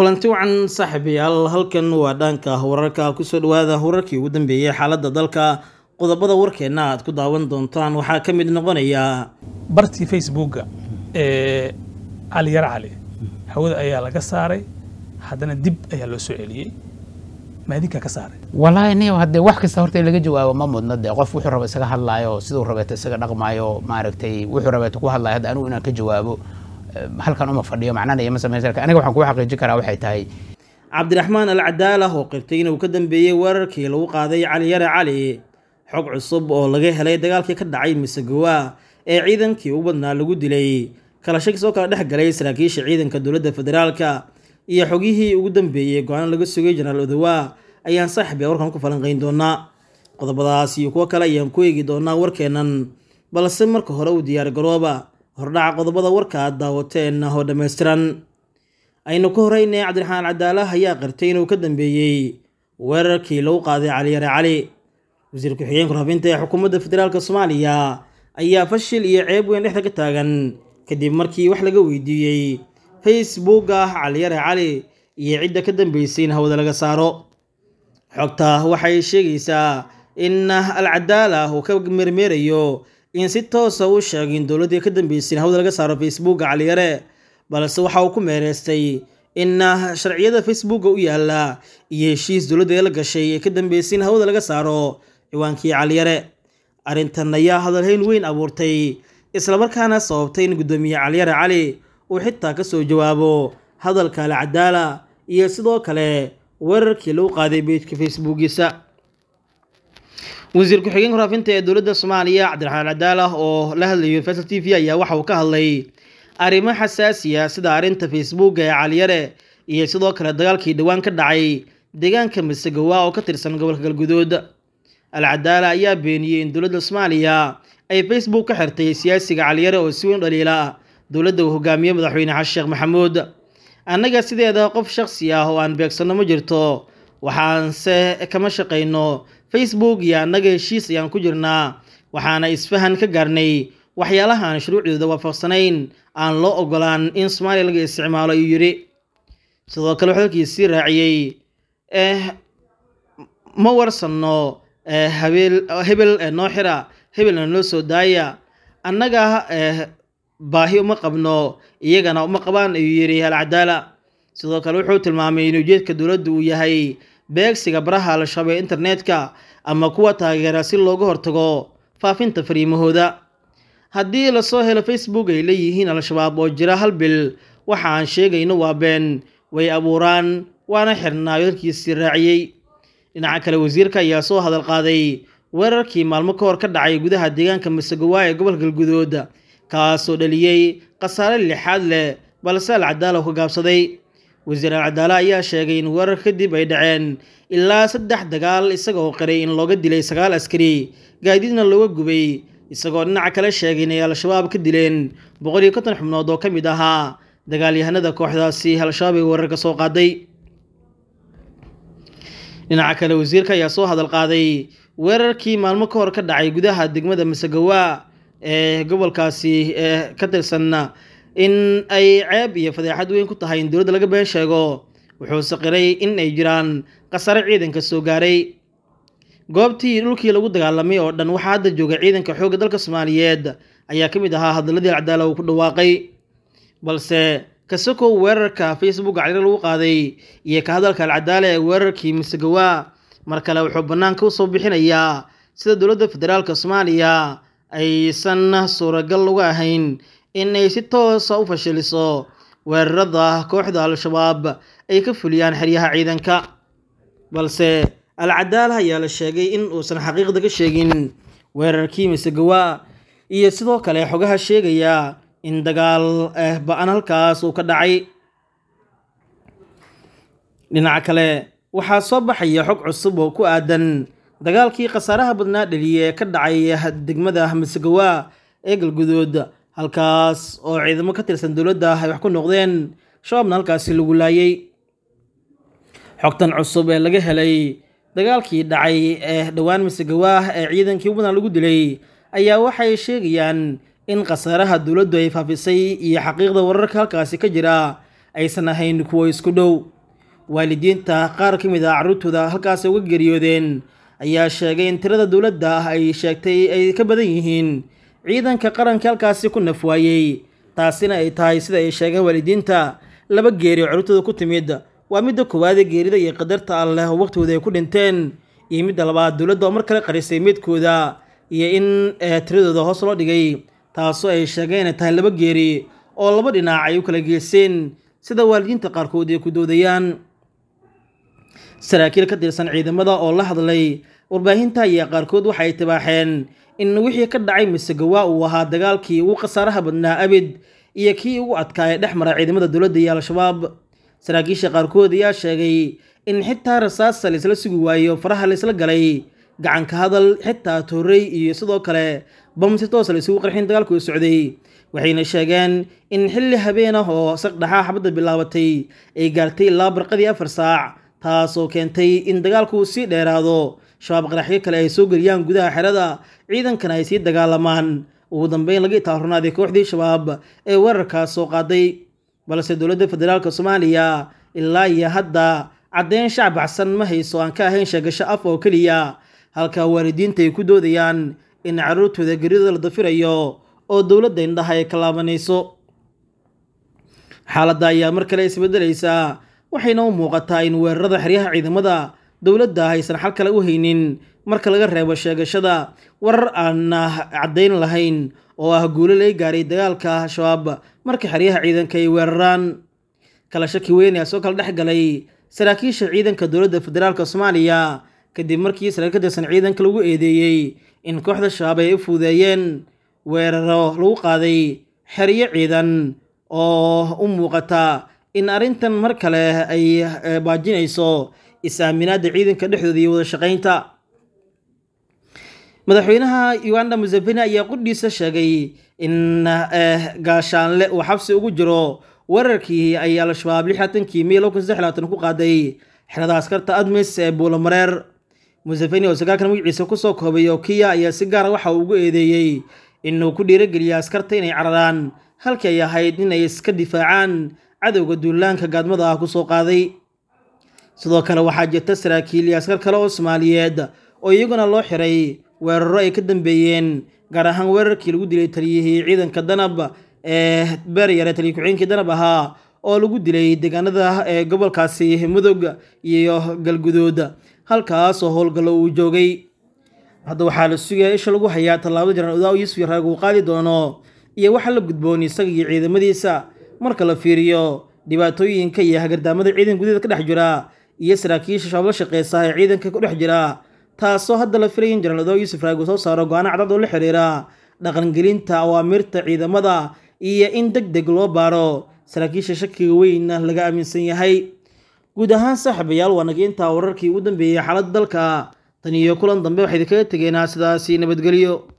kulanti wacan saaxiibayaal halkan waa dhaanka wararka kusoo dhawaada wararkii ugu dambeeyey xaaladda dalka qodobada warkeenna aad ku daawan doontaan waxaa ka mid noqonaya bartii facebooka ee cali yar cali hawada ayaa laga saaray haddana dib ayaa loo soo celiyey maadinkaa ka saaray wax kasta horta laga jawaabo ma mudna dee qof wuxuu raba isaga hadlaayo siduu rabeeto isaga dhaqmaayo maaragtay wuxuu rabeeto ku hadlaayo hadda anigu inaan ka jawaabo halkan uma fadhiyo macnanaya ma sameyn aniga waxaan kugu xaqiijin karaa waxay tahay cabdiraxmaan alcadaalah oo qirtay inuu ka dambeeyey weerarkii lagu qaaday caliyare cali xog cusub oo laga helay dagaalkii ka dhacay misegowa ee ciidankii ugu badnaa lagu dilay kala soo kala dhex galay saraakiisha ciidanka dowladda federaalka iyo xogihii ugu dambeeyey go-aan laga sugay jenaraal odowa ayaan saaxiib warkan ku falanqayn doonaa qodobadaas iyo kuwo kale ayaan ku eegi doonaa warkeennan balse marka hore u diyaar garooba hordhaca qodobada warka aad daawateen oo dhammaystiran aynu ka horeynay cabdiraxmaan cadaalaha ayaa qirtay inuu ka dambeeyey weerarkii lagu qaaday caliyare cali wasiir ku-xigeenka rafinta ee xukuumadda federaalk soomaaliya ayaa fashil iyo ceeb weyn dhexda ka taagan kadib markii wax laga weydiiyey facebook ah caliyare cali iyo cidda ka dambeysay in hawada laga saaro xogta waxay sheegaysaa in alcadaala uu ka mermeerayo in si toosa u sheegin dowladdii ka dambeysay hawda laga saaro facebooka caliyare balse waxa uu ku meereystay inna sharciyada facebooka u yaalla iyo heshiis dowladda la gashay ee ka dambeysay hawda laga saaro ciwaankii caliyare arrintan ayaa hadalhayn weyn abuurtay islamarkaana sababtay in guddoomiye caliyare cali uu xitaa ka soo jawaabo hadalka alcadaala iyo sidoo kale weerarkii lagu qaaday beydka facebookiisa wasiir ku-xigeenka waraafinta ee dowladda soomaaliya cabdiraxmaan cadaalah oo la hadlayo universal t v ayaa waxa uu ka hadlay arrimo xasaasiya sida arrinta facebook ee caliyare iyo sidoo kale dagaalkii dhowaan ka dhacay deegaanka masegawa oo ka tirsan gobolka galguduud alcadaala ayaa beeniyey in dowladda soomaaliya ay facebook ka xirtay siyaasiga caliyare oo si weyn dhaliila dowladda uu hogaamiye madaxweyne xasan maxamuud annaga sideeda qof shakhsi ah oo aan beegsanno ma jirto waxaanse kama shaqayno facebook iyo annaga heshiis ayaan ku jirnaa waxaana isfahan ka gaarnay waxyaalahaan shuruucdooda waafaqsanayn aan loo ogolaan in soomaaliya laga isticmaalo ayuu yidhi sidoo kale xolkiis sii raaciyey eh, ma warsanno eh, habeel hebel eh, noo xira hebelna noo soo daaya annaga baahi uma qabno iyagana uma qabaan ayuu yidhi alcadaala sidoo kale wuxuu tilmaamay in ujeedka dowladda uu yahay beegsiga baraha al-shabeeb internetka ama kuwa taageera si looga hortago faafinta fariimahooda haddii lasoo helo facebook ay leeyihiin al-shabaab oo jira hal bil waxa aan sheegayno waa been way abuuraan waana xirnaa dadkiisii raaciyey dhinaca kale wasiirka ayaa soo hadal qaaday weerarkii maalmo ka hor ka dhacay gudaha deegaanka masagowaa ee gobolka galgudood kaasoo dhaliyey khasaare lixaad leh balse al cadaalow ka gaabsaday wasiir alcadaala ayaa sheegay in weerar kadib ay dhaceen ilaa saddex dagaal isagoo qiray in looga dilay sagaal askari gaadiidna looga gubay isagoo dhinaca kale sheegay inay al-shabaab ka dileen boqol iyo konton xubnood oo ka mid ahaa dagaalyahanada kooxdaasi al-shabaab ay weerar ka soo qaaday dhinaca kale wasiirka ayaa soo hadal qaaday weerarkii maalmo ka hor ka dhacay gudaha degmada masegawa ee gobolkaasi ee ka tirsan in ay ceeb iyo fadeexad weyn ku tahay in dowladda laga been sheego wuxuu qiray in ay jiraan khasare ciidanka soo gaaray goobtii dhulkii lagu dagaalamay oo dhan waxaa hadda jooga ciidanka xoogga dalka soomaaliyeed ayaa ka mid ahaa hadalladii acdaala uu ku dhawaaqay balse kasakow weerarka facebook cariir lagu qaaday iyo ka hadalka alcadaala ee weerarkii misegawa mar kale wuxuu bannaanka usoo bixinayaa sida dowladda federaalka soomaaliya aysan suuragal uga ahayn inay si toosa ah u fashiliso weerarada kooxda al-shabaab ay ka fuliyaan xeryaha ciidanka balse al ayaa la sheegay in uusan xaqiiqda ka sheegin weerarkii misegawa iyo sidoo kale xogaha sheegaya in dagaal eh ba-an halkaas uu ka dhacay dhinaca kale waxaa soo baxaya xog cusub oo ku aadan dagaalkii khasaaraha badnaa dhaliye ee ka dhacay degmada misegawa ee galguduud halkaas oo ciidamo ka tirsan dowladda ay wax ku noqdeen shabaabna halkaasi lagu laayey xogtan cusub ee laga helay dagaalkii dhacay ee dhowaan masegawaah ee ciidankii badan lagu dilay ayaa waxay sheegayaan in khasaaraha dowladdu ay faafisay iyo xaqiiqda wararka halkaasi ka jira aysan ahayn kuwo isku dhow waalidiinta qaar ka mid ah carruurtooda halkaasi uga geeriyoodeen ayaa sheegay in tirada dowladda ah ay sheegtay ay ka badan yihiin ciidanka qaranka halkaasi ku nafwaayey taasina ay tahay sida ay sheegeen waalidiinta laba geeri cudurtada ku timid waa midda koowaadee geerida iyo qadarta alleh oo waqtigooda ay ku dhinteen iyo midda labaad dowladda oo mar kale qarisay meydkooda iyo in eh, tiradooda hoos loo dhigay taasoo ay sheegeen inay tahay laba geeri oo laba dhinac ay u kala geyseen sida waalidiinta qaarkood ay ku doodayaan saraakiil ka tirsan ciidamada oo la hadlay warbaahinta ayaa qaarkood waxaay tabaaxeen in wixii ka dhacay misago uu ahaa dagaalkii ugu khasaaraha badnaa abid iyo kii ugu adkaa ee dhex mara ciidamada dowladda iyo al-shabaab saraakiisha qaarkood ayaa sheegay in xitaa rasaasa laysla sugi waayo faraha laysla galay gacanka hadal xitaa toorey iyo sidoo kale bam si toosa laysugu qarxin dagaalku u socday waxayna sheegeen in xilli habeen ah oo saqdhaxaa xabadda bilaabatay ay gaartay ilaa barqadii afar saac taasoo keentay in dagaalku sii dheeraado shabaab qaraxyo kale ay soo geliyaan gudaha xerada ciidankana ay sii dagaalamaan ugu dambeyn laga itaarunaaday kooxdii shabaab ee weerarkaas soo qaaday balse dowladda federaalk soomaaliya ilaa iyo hadda caddeyn shacab baxsan ma hayso aan ka ahayn sheegasho af oo keliya halka waalidiinta ay ku doodayaan in caruurtooda geridooda la dafirayo oo dowladda indhaha ay ka laabanayso xaaladda ayaa mar kale isbedelaysa waxayna u muuqataa in weerarada xeryaha ciidamada dowladda aysan xal kale u haynin marka laga reebo sheegashada warar aanna caddayn lahayn oo ah guulo laga gaaray dagaalka al-shabaab marka xeryaha ciidanka ay weeraraan kala shaki weyn ayaa soo kala dhex galay saraakiisha ciidanka dowladda federaalk soomaaliya kadib markii saraakiildasan ciidanka lagu eedeeyey in kooxda shabaab ay u fuudeeyeen weeraro lagu qaaday xeryo ciidan oo u muuqata in arrintan mar kale ay eh, baajinayso is-aaminaadda ciidanka dhexdooda iyo wada shaqaynta madaxweynaha uganda musefeni ayaa qudhiisa sheegay in eh, gaashaanle uu xabsi ugu jiro weerarkii ay al-shabaab lixaatankii may lowkan saddex labaatan ku qaaday xerada askarta admis ee buulamareer musefeni oo sagaalkan magaciisa kusoo koobay okiya ayaa si gaara ah waxa uu ugu eedeeyey inuu ku dhiirogeliya askarta inay cararaan halkii ay ahayd inay iska difaacaan cadowga duulaanka gaadmada ah ku qaaday sidoo kale waxaa jirta saraakiil iyo askar kale oo soomaaliyeed oo iyaguna loo xiray weeraro ay ka dambeeyeen gaar ahaan weerarkii lagu dilay taliyihii ciidanka danab ee beeryare taliya ku-xigeenkii danab ahaa oo lagu dilay deegaanada ee gobolkaasi mudog iyo galguduud halkaasoo howlgallo uu joogay hadda waxaa la sugaya isha lagu hayaa tallaabada janaan udaa yusuf yaraaga uu qaadi doono iyo waxaa la gudboon isaga iyo ciidamadiisa marka la fiiriyo dhibaatooyinka iyo hagardaamada ciidan gudaheeda ka dhex jira iyo saraakiisha shabaab la shaqeysa ee ciidanka ku dhex jira taasoo hadda la filaya in janaraal yuusuf raago soo saaro go-aano cadcad oo la xiriira dhaqangelinta awaamirta ciidamada iyo in deg deg loo baaro saraakiisha shakiga weynna laga aaminsan yahay guud ahaan saaxiibayaal waa nageyntaa wararkii ugu dambeeyey xaaladda dalka tan iyo kulan dambe waxaa kaga tegeenaa sidaasi nabadgelyo